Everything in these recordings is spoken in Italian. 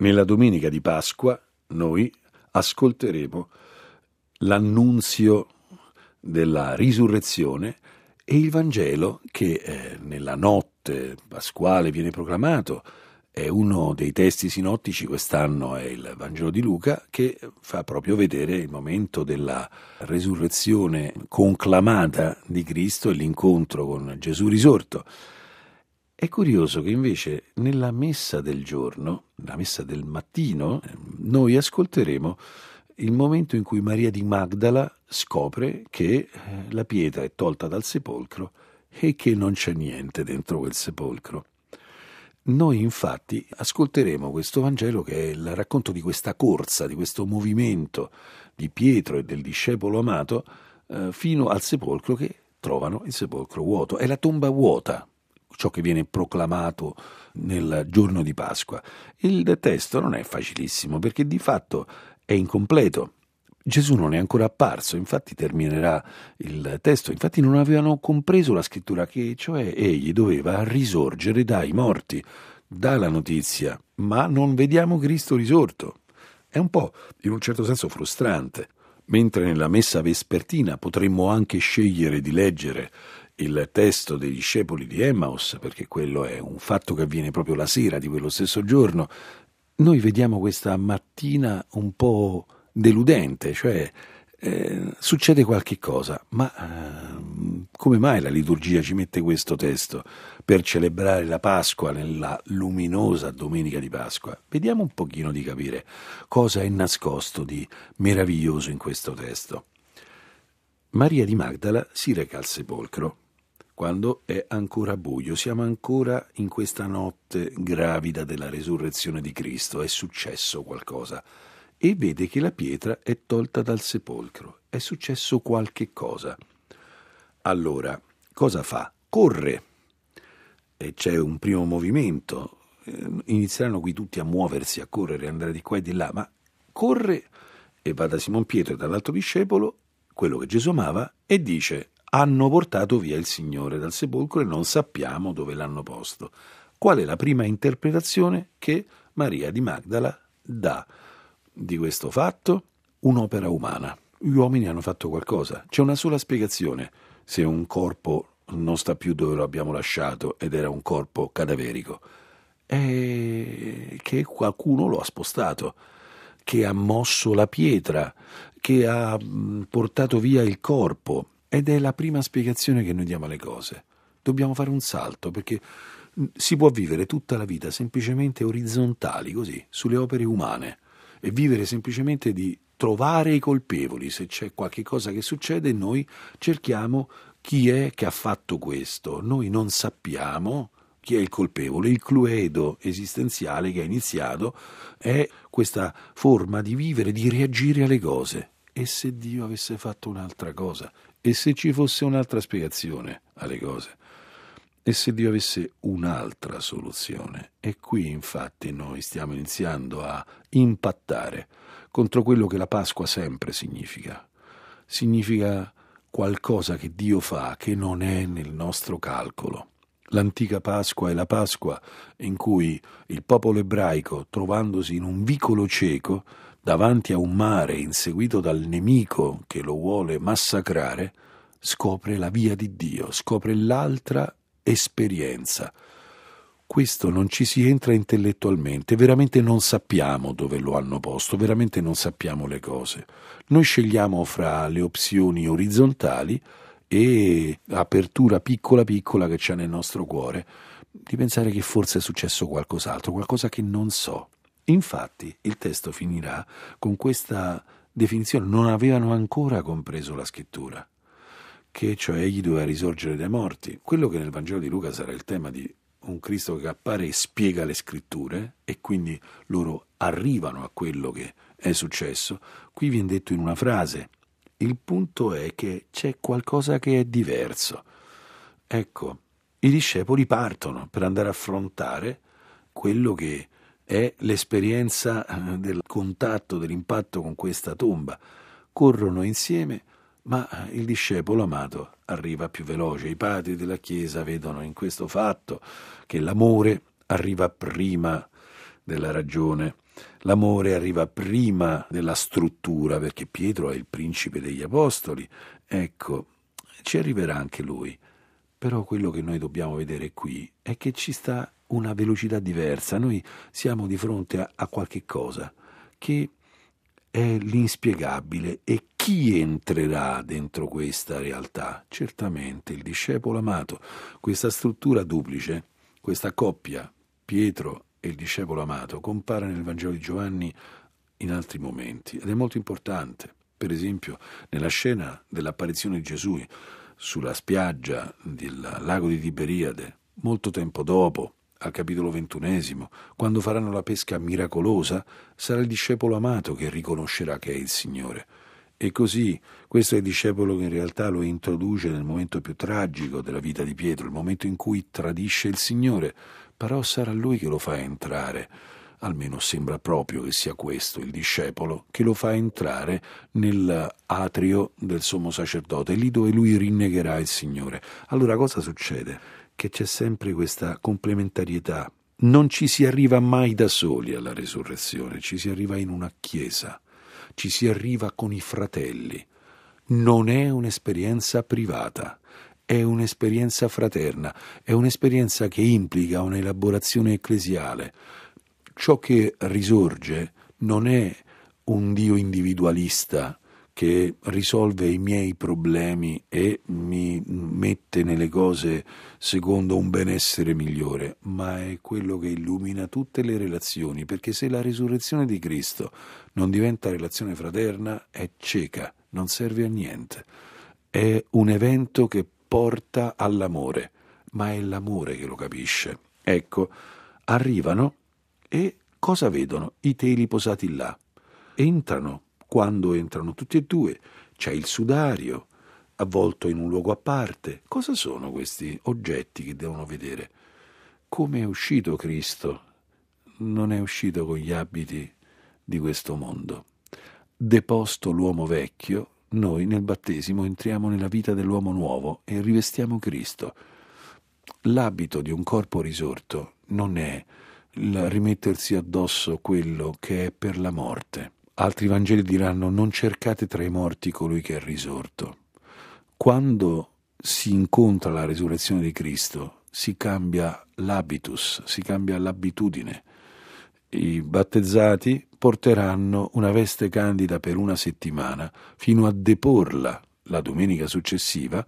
Nella domenica di Pasqua noi ascolteremo l'annunzio della risurrezione e il Vangelo che eh, nella notte pasquale viene proclamato è uno dei testi sinottici, quest'anno è il Vangelo di Luca, che fa proprio vedere il momento della resurrezione conclamata di Cristo e l'incontro con Gesù risorto. È curioso che invece nella messa del giorno, la messa del mattino, noi ascolteremo il momento in cui Maria di Magdala scopre che eh, la pietra è tolta dal sepolcro e che non c'è niente dentro quel sepolcro. Noi infatti ascolteremo questo Vangelo che è il racconto di questa corsa, di questo movimento di Pietro e del discepolo amato eh, fino al sepolcro che trovano il sepolcro vuoto. È la tomba vuota, ciò che viene proclamato nel giorno di Pasqua. Il testo non è facilissimo perché di fatto è incompleto. Gesù non è ancora apparso, infatti terminerà il testo, infatti non avevano compreso la scrittura che cioè egli doveva risorgere dai morti, dà la notizia, ma non vediamo Cristo risorto. È un po', in un certo senso, frustrante. Mentre nella messa vespertina potremmo anche scegliere di leggere il testo dei discepoli di Emmaus, perché quello è un fatto che avviene proprio la sera di quello stesso giorno, noi vediamo questa mattina un po' deludente, cioè eh, succede qualche cosa, ma eh, come mai la liturgia ci mette questo testo per celebrare la Pasqua nella luminosa domenica di Pasqua? Vediamo un pochino di capire cosa è nascosto di meraviglioso in questo testo. Maria di Magdala si reca al sepolcro quando è ancora buio, siamo ancora in questa notte gravida della resurrezione di Cristo, è successo qualcosa e vede che la pietra è tolta dal sepolcro, è successo qualche cosa. Allora, cosa fa? Corre. E c'è un primo movimento, eh, inizieranno qui tutti a muoversi, a correre, andare di qua e di là, ma corre e va da Simon Pietro e dall'altro discepolo, quello che Gesù amava, e dice hanno portato via il Signore dal sepolcro e non sappiamo dove l'hanno posto. Qual è la prima interpretazione che Maria di Magdala dà di questo fatto? Un'opera umana. Gli uomini hanno fatto qualcosa. C'è una sola spiegazione. Se un corpo non sta più dove lo abbiamo lasciato ed era un corpo cadaverico, è che qualcuno lo ha spostato che ha mosso la pietra, che ha portato via il corpo. Ed è la prima spiegazione che noi diamo alle cose. Dobbiamo fare un salto perché mm, si può vivere tutta la vita semplicemente orizzontali, così, sulle opere umane e vivere semplicemente di trovare i colpevoli. Se c'è qualche cosa che succede, noi cerchiamo chi è che ha fatto questo. Noi non sappiamo chi è il colpevole. Il cluedo esistenziale che ha iniziato è questa forma di vivere, di reagire alle cose. E se Dio avesse fatto un'altra cosa? E se ci fosse un'altra spiegazione alle cose? E se Dio avesse un'altra soluzione? E qui infatti noi stiamo iniziando a impattare contro quello che la Pasqua sempre significa. Significa qualcosa che Dio fa che non è nel nostro calcolo. L'antica Pasqua è la Pasqua in cui il popolo ebraico, trovandosi in un vicolo cieco, davanti a un mare inseguito dal nemico che lo vuole massacrare, scopre la via di Dio, scopre l'altra esperienza. Questo non ci si entra intellettualmente, veramente non sappiamo dove lo hanno posto, veramente non sappiamo le cose. Noi scegliamo fra le opzioni orizzontali e apertura piccola piccola che c'è nel nostro cuore, di pensare che forse è successo qualcos'altro, qualcosa che non so. Infatti il testo finirà con questa definizione, non avevano ancora compreso la scrittura, che cioè egli doveva risorgere dai morti, quello che nel Vangelo di Luca sarà il tema di un Cristo che appare e spiega le scritture e quindi loro arrivano a quello che è successo, qui viene detto in una frase. Il punto è che c'è qualcosa che è diverso. Ecco, i discepoli partono per andare a affrontare quello che è l'esperienza eh, del contatto, dell'impatto con questa tomba. Corrono insieme, ma eh, il discepolo amato arriva più veloce. I padri della Chiesa vedono in questo fatto che l'amore arriva prima della ragione. L'amore arriva prima della struttura, perché Pietro è il principe degli apostoli. Ecco, ci arriverà anche lui. Però quello che noi dobbiamo vedere qui è che ci sta una velocità diversa, noi siamo di fronte a, a qualche cosa che è l'inspiegabile e chi entrerà dentro questa realtà? Certamente il discepolo amato, questa struttura duplice, questa coppia, Pietro e il discepolo amato, compare nel Vangelo di Giovanni in altri momenti ed è molto importante. Per esempio, nella scena dell'apparizione di Gesù sulla spiaggia del lago di Tiberiade, molto tempo dopo, al capitolo ventunesimo, quando faranno la pesca miracolosa, sarà il discepolo amato che riconoscerà che è il Signore. E così questo è il discepolo che in realtà lo introduce nel momento più tragico della vita di Pietro, il momento in cui tradisce il Signore, però sarà lui che lo fa entrare. Almeno sembra proprio che sia questo il discepolo che lo fa entrare nell'atrio del sommo sacerdote, lì dove lui rinnegherà il Signore. Allora cosa succede? che c'è sempre questa complementarietà. Non ci si arriva mai da soli alla resurrezione, ci si arriva in una chiesa, ci si arriva con i fratelli. Non è un'esperienza privata, è un'esperienza fraterna, è un'esperienza che implica un'elaborazione ecclesiale. Ciò che risorge non è un Dio individualista che risolve i miei problemi e mi mette nelle cose secondo un benessere migliore, ma è quello che illumina tutte le relazioni, perché se la risurrezione di Cristo non diventa relazione fraterna, è cieca, non serve a niente. È un evento che porta all'amore, ma è l'amore che lo capisce. Ecco, arrivano e cosa vedono? I teli posati là. Entrano quando entrano tutti e due, c'è il sudario, avvolto in un luogo a parte. Cosa sono questi oggetti che devono vedere? Come è uscito Cristo? Non è uscito con gli abiti di questo mondo. Deposto l'uomo vecchio, noi nel battesimo entriamo nella vita dell'uomo nuovo e rivestiamo Cristo. L'abito di un corpo risorto non è il rimettersi addosso quello che è per la morte. Altri Vangeli diranno non cercate tra i morti colui che è risorto. Quando si incontra la resurrezione di Cristo, si cambia l'habitus, si cambia l'abitudine. I battezzati porteranno una veste candida per una settimana fino a deporla la domenica successiva,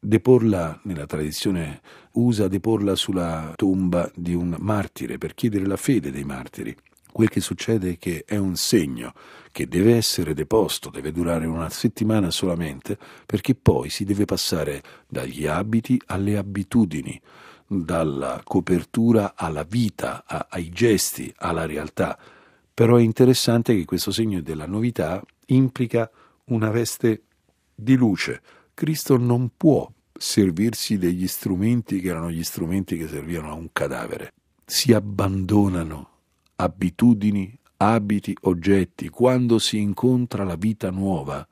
deporla nella tradizione usa deporla sulla tomba di un martire per chiedere la fede dei martiri. Quel che succede è che è un segno che deve essere deposto, deve durare una settimana solamente, perché poi si deve passare dagli abiti alle abitudini, dalla copertura alla vita, a, ai gesti, alla realtà. Però è interessante che questo segno della novità implica una veste di luce. Cristo non può servirsi degli strumenti che erano gli strumenti che servivano a un cadavere. Si abbandonano abitudini, abiti, oggetti, quando si incontra la vita nuova,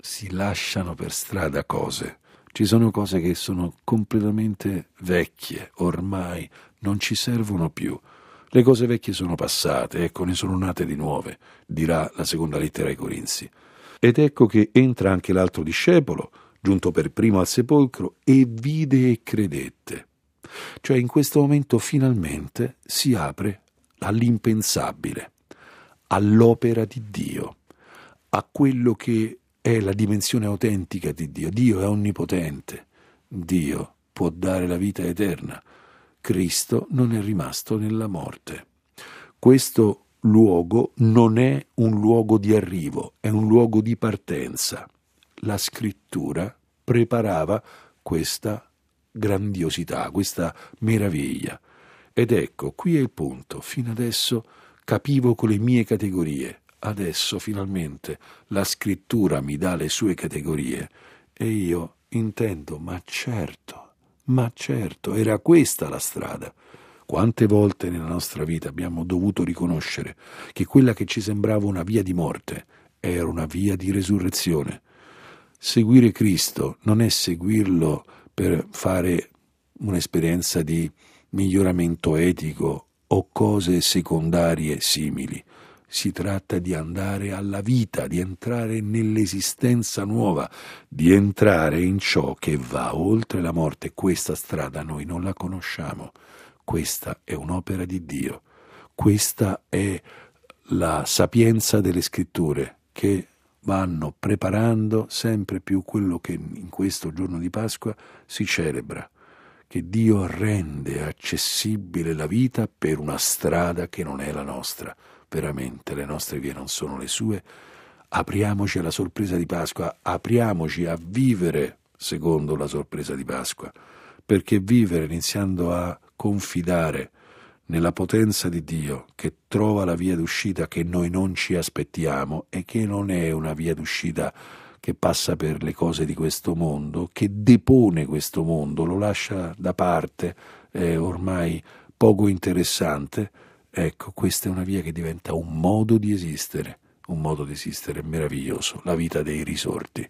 si lasciano per strada cose. Ci sono cose che sono completamente vecchie, ormai non ci servono più. Le cose vecchie sono passate, ecco, ne sono nate di nuove, dirà la seconda lettera ai Corinzi. Ed ecco che entra anche l'altro discepolo, giunto per primo al sepolcro, e vide e credette. Cioè in questo momento finalmente si apre all'impensabile, all'opera di Dio, a quello che è la dimensione autentica di Dio. Dio è onnipotente, Dio può dare la vita eterna. Cristo non è rimasto nella morte. Questo luogo non è un luogo di arrivo, è un luogo di partenza. La scrittura preparava questa grandiosità, questa meraviglia. Ed ecco, qui è il punto. Fino adesso capivo con le mie categorie. Adesso finalmente la scrittura mi dà le sue categorie. E io intendo, ma certo, ma certo, era questa la strada. Quante volte nella nostra vita abbiamo dovuto riconoscere che quella che ci sembrava una via di morte era una via di resurrezione. Seguire Cristo non è seguirlo per fare un'esperienza di miglioramento etico o cose secondarie simili. Si tratta di andare alla vita, di entrare nell'esistenza nuova, di entrare in ciò che va oltre la morte. Questa strada noi non la conosciamo. Questa è un'opera di Dio. Questa è la sapienza delle scritture che vanno preparando sempre più quello che in questo giorno di Pasqua si celebra che Dio rende accessibile la vita per una strada che non è la nostra. Veramente le nostre vie non sono le sue. Apriamoci alla sorpresa di Pasqua, apriamoci a vivere secondo la sorpresa di Pasqua, perché vivere iniziando a confidare nella potenza di Dio che trova la via d'uscita che noi non ci aspettiamo e che non è una via d'uscita che passa per le cose di questo mondo, che depone questo mondo, lo lascia da parte, è ormai poco interessante, ecco, questa è una via che diventa un modo di esistere, un modo di esistere meraviglioso, la vita dei risorti.